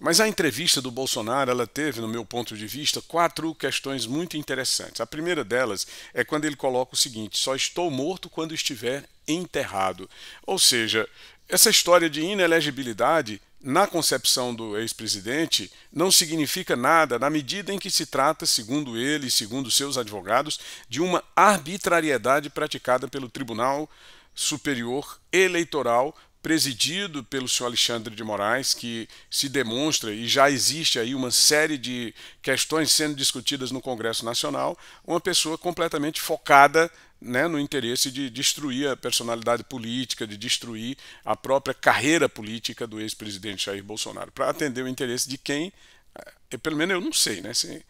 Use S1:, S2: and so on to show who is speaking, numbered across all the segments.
S1: Mas a entrevista do Bolsonaro, ela teve, no meu ponto de vista, quatro questões muito interessantes. A primeira delas é quando ele coloca o seguinte: só estou morto quando estiver enterrado. Ou seja, essa história de inelegibilidade na concepção do ex-presidente, não significa nada na medida em que se trata, segundo ele e segundo seus advogados, de uma arbitrariedade praticada pelo Tribunal Superior Eleitoral presidido pelo senhor Alexandre de Moraes, que se demonstra e já existe aí uma série de questões sendo discutidas no Congresso Nacional, uma pessoa completamente focada né, no interesse de destruir a personalidade política, de destruir a própria carreira política do ex-presidente Jair Bolsonaro, para atender o interesse de quem, eh, pelo menos eu não sei, né? Se,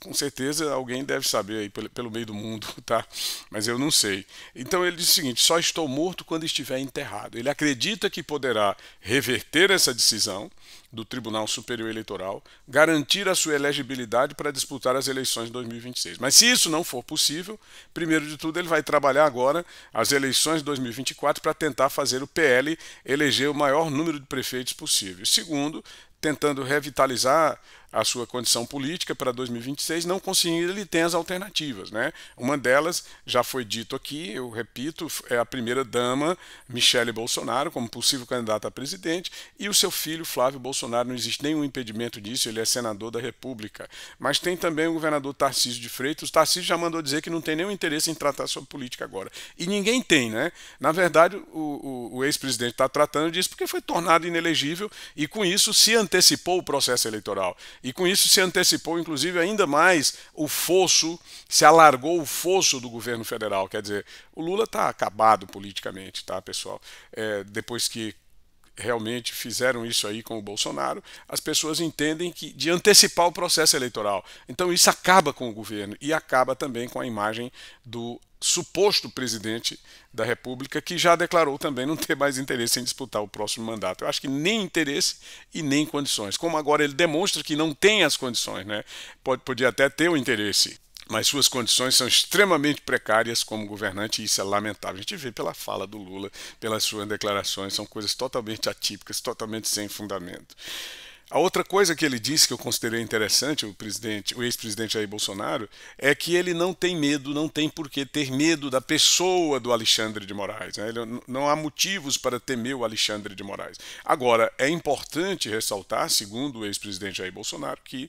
S1: com certeza alguém deve saber aí pelo meio do mundo, tá? Mas eu não sei. Então ele diz o seguinte: só estou morto quando estiver enterrado. Ele acredita que poderá reverter essa decisão, do Tribunal Superior Eleitoral garantir a sua elegibilidade para disputar as eleições de 2026. Mas se isso não for possível, primeiro de tudo, ele vai trabalhar agora as eleições de 2024 para tentar fazer o PL eleger o maior número de prefeitos possível. Segundo, tentando revitalizar a sua condição política para 2026, não conseguindo, ele tem as alternativas. Né? Uma delas, já foi dito aqui, eu repito, é a primeira-dama, Michele Bolsonaro, como possível candidata a presidente, e o seu filho, Flávio Bolsonaro Bolsonaro não existe nenhum impedimento disso, ele é senador da República. Mas tem também o governador Tarcísio de Freitas. O Tarcísio já mandou dizer que não tem nenhum interesse em tratar sobre política agora. E ninguém tem, né? Na verdade, o, o, o ex-presidente está tratando disso porque foi tornado inelegível e com isso se antecipou o processo eleitoral. E com isso se antecipou, inclusive, ainda mais o fosso, se alargou o fosso do governo federal. Quer dizer, o Lula está acabado politicamente, tá, pessoal? É, depois que realmente fizeram isso aí com o Bolsonaro, as pessoas entendem que de antecipar o processo eleitoral. Então isso acaba com o governo e acaba também com a imagem do suposto presidente da República que já declarou também não ter mais interesse em disputar o próximo mandato. Eu acho que nem interesse e nem condições. Como agora ele demonstra que não tem as condições, né? Pode podia até ter o interesse mas suas condições são extremamente precárias como governante e isso é lamentável. A gente vê pela fala do Lula, pelas suas declarações, são coisas totalmente atípicas, totalmente sem fundamento. A outra coisa que ele disse que eu considerei interessante, o presidente, o ex-presidente Jair Bolsonaro, é que ele não tem medo, não tem por que ter medo da pessoa do Alexandre de Moraes. Né? Ele, não há motivos para temer o Alexandre de Moraes. Agora, é importante ressaltar, segundo o ex-presidente Jair Bolsonaro, que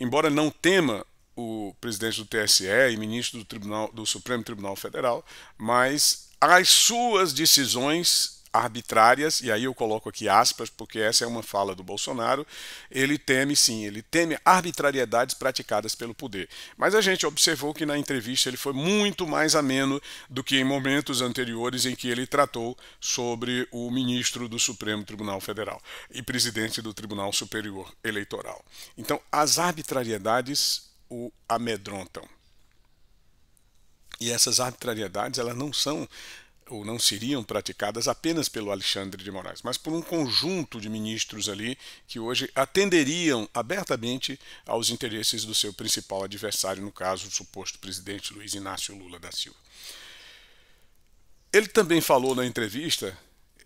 S1: embora não tema o presidente do TSE e ministro do, Tribunal, do Supremo Tribunal Federal, mas as suas decisões arbitrárias, e aí eu coloco aqui aspas, porque essa é uma fala do Bolsonaro, ele teme sim, ele teme arbitrariedades praticadas pelo poder. Mas a gente observou que na entrevista ele foi muito mais ameno do que em momentos anteriores em que ele tratou sobre o ministro do Supremo Tribunal Federal e presidente do Tribunal Superior Eleitoral. Então, as arbitrariedades o amedrontam. E essas arbitrariedades elas não são ou não seriam praticadas apenas pelo Alexandre de Moraes, mas por um conjunto de ministros ali que hoje atenderiam abertamente aos interesses do seu principal adversário, no caso, o suposto presidente Luiz Inácio Lula da Silva. Ele também falou na entrevista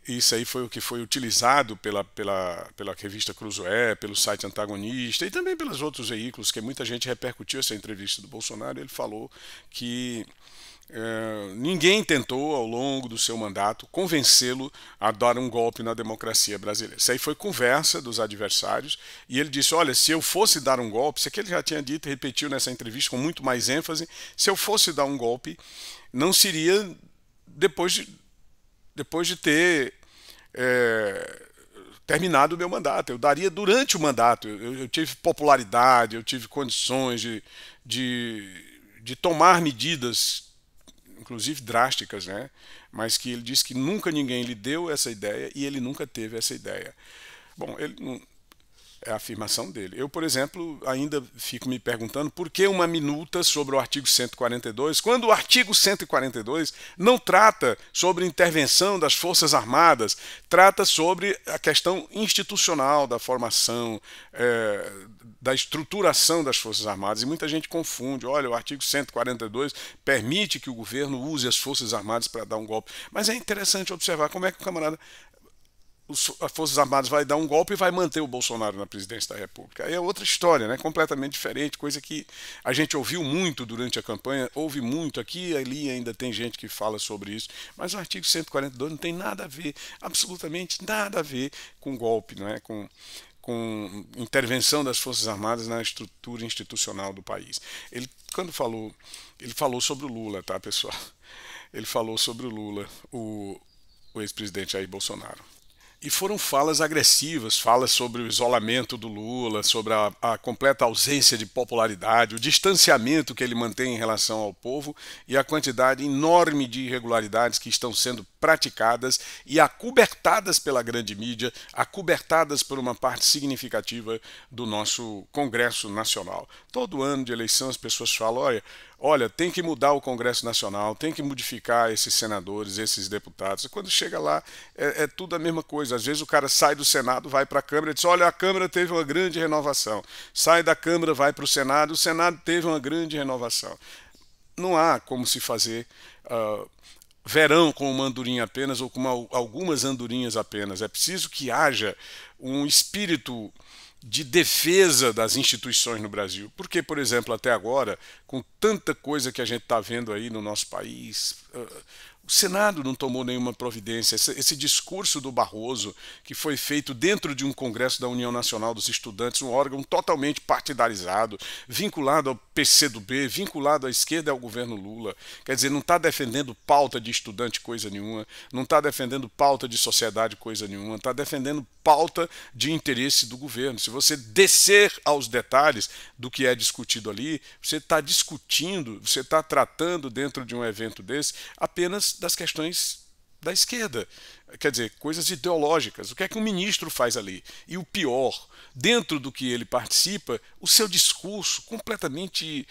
S1: isso aí foi o que foi utilizado pela, pela, pela revista Cruzoé, pelo site Antagonista e também pelos outros veículos, que muita gente repercutiu essa entrevista do Bolsonaro. Ele falou que eh, ninguém tentou, ao longo do seu mandato, convencê-lo a dar um golpe na democracia brasileira. Isso aí foi conversa dos adversários, e ele disse: Olha, se eu fosse dar um golpe, isso aqui ele já tinha dito, repetiu nessa entrevista com muito mais ênfase: se eu fosse dar um golpe, não seria depois de depois de ter é, terminado o meu mandato. Eu daria durante o mandato. Eu, eu tive popularidade, eu tive condições de, de, de, tomar medidas, inclusive drásticas, né? mas que ele disse que nunca ninguém lhe deu essa ideia e ele nunca teve essa ideia. Bom, ele não é a afirmação dele. Eu, por exemplo, ainda fico me perguntando por que uma minuta sobre o artigo 142, quando o artigo 142 não trata sobre intervenção das Forças Armadas, trata sobre a questão institucional da formação, é, da estruturação das Forças Armadas. E muita gente confunde: olha, o artigo 142 permite que o governo use as Forças Armadas para dar um golpe. Mas é interessante observar como é que o camarada os, as Forças Armadas vai dar um golpe e vai manter o Bolsonaro na presidência da República. Aí é outra história, né? completamente diferente, coisa que a gente ouviu muito durante a campanha, ouve muito aqui e ali, ainda tem gente que fala sobre isso, mas o artigo 142 não tem nada a ver, absolutamente nada a ver com golpe, não é? com, com intervenção das Forças Armadas na estrutura institucional do país. Ele, quando falou, ele falou sobre o Lula, tá, pessoal? Ele falou sobre o Lula, o, o ex-presidente Jair Bolsonaro. E foram falas agressivas, falas sobre o isolamento do Lula, sobre a, a, completa ausência de popularidade, o distanciamento que ele mantém em relação ao povo e a quantidade enorme de irregularidades que estão sendo praticadas e acobertadas pela grande mídia, acobertadas por uma parte significativa do nosso Congresso Nacional. Todo ano de eleição as pessoas falam: olha, olha, tem que mudar o Congresso Nacional, tem que modificar esses senadores, esses deputados. Quando chega lá, é, é tudo a mesma coisa. Às vezes o cara sai do Senado, vai para a Câmara e diz: olha, a Câmara teve uma grande renovação. Sai da Câmara, vai para o Senado, o Senado teve uma grande renovação. Não há como se fazer. Uh, verão com uma andorinha apenas ou com uma, algumas andorinhas apenas. É preciso que haja um espírito de defesa das instituições no Brasil. Porque, por exemplo, até agora, com tanta coisa que a gente está vendo aí no nosso país, ah, o Senado não tomou nenhuma providência. Esse, esse, discurso do Barroso, que foi feito dentro de um Congresso da União Nacional dos Estudantes, um órgão totalmente partidarizado, vinculado ao PCdoB, vinculado à esquerda e ao governo Lula. Quer dizer, não está defendendo pauta de estudante coisa nenhuma, não está defendendo pauta de sociedade coisa nenhuma, está defendendo pauta de interesse do governo. Se você descer aos detalhes do que é discutido ali, você está discutindo, você está tratando dentro de um evento desse apenas das, questões da esquerda. Quer dizer, coisas ideológicas. O que é que um ministro faz ali? E o pior, dentro do que ele participa, o seu discurso completamente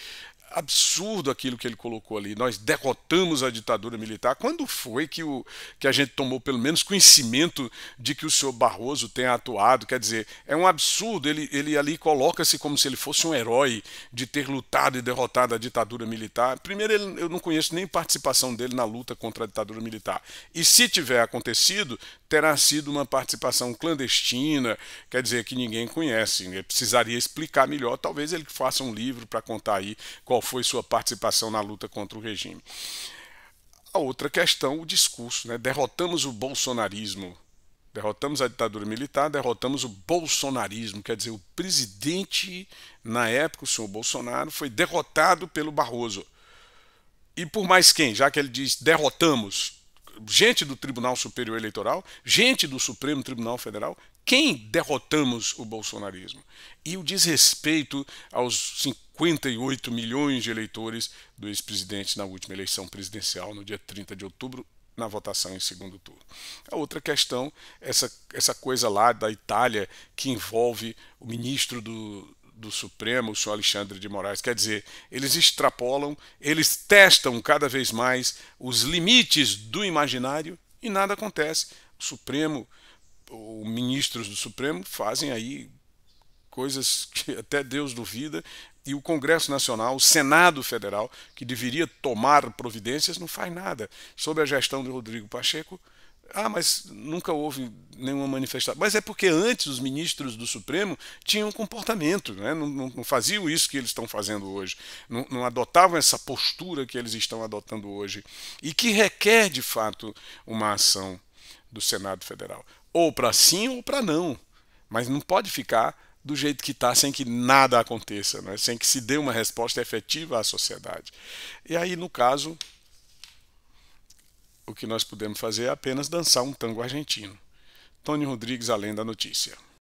S1: absurdo aquilo que ele colocou ali. Nós derrotamos a ditadura militar. Quando foi que, o, que a gente tomou pelo menos conhecimento de que o senhor Barroso tem atuado? Quer dizer, é um absurdo. Ele, ele ali coloca-se como se ele fosse um herói de ter lutado e derrotado a ditadura militar. Primeiro, ele, eu não conheço nem participação dele na luta contra a ditadura militar. E se tiver acontecido, terá sido uma participação clandestina, quer dizer, que ninguém conhece. ele precisaria explicar melhor. Talvez ele faça um livro para contar aí qual foi sua participação na luta contra o regime. A outra questão, o discurso. Né? Derrotamos o bolsonarismo, derrotamos a ditadura militar, derrotamos o bolsonarismo. Quer dizer, o presidente, na época, o senhor Bolsonaro, foi derrotado pelo Barroso. E por mais quem? Já que ele diz derrotamos gente do Tribunal Superior Eleitoral, gente do Supremo Tribunal Federal, quem derrotamos o bolsonarismo? E o desrespeito aos 58 milhões de eleitores do ex-presidente na última eleição presidencial, no dia 30 de outubro, na votação em segundo turno. A outra questão, essa, essa coisa lá da Itália que envolve o ministro do, do Supremo, o senhor Alexandre de Moraes. Quer dizer, eles extrapolam, eles testam cada vez mais os limites do imaginário e nada acontece. O Supremo, os ministros do Supremo fazem aí coisas que até Deus duvida, e o Congresso Nacional, o Senado Federal, que deveria tomar providências, não faz nada. Sobre a gestão de Rodrigo Pacheco, ah, mas nunca houve nenhuma manifestação. Mas é porque antes os ministros do Supremo tinham um comportamento, né? não, não, não, faziam isso que eles estão fazendo hoje, não, não, adotavam essa postura que eles estão adotando hoje, e que requer, de fato, uma ação do Senado Federal. Ou para sim ou para não. Mas não pode ficar do jeito que está, sem que nada aconteça, né? sem que se dê uma resposta efetiva à sociedade. E aí, no caso, o que nós podemos fazer é apenas dançar um tango argentino. Tony Rodrigues, além da notícia.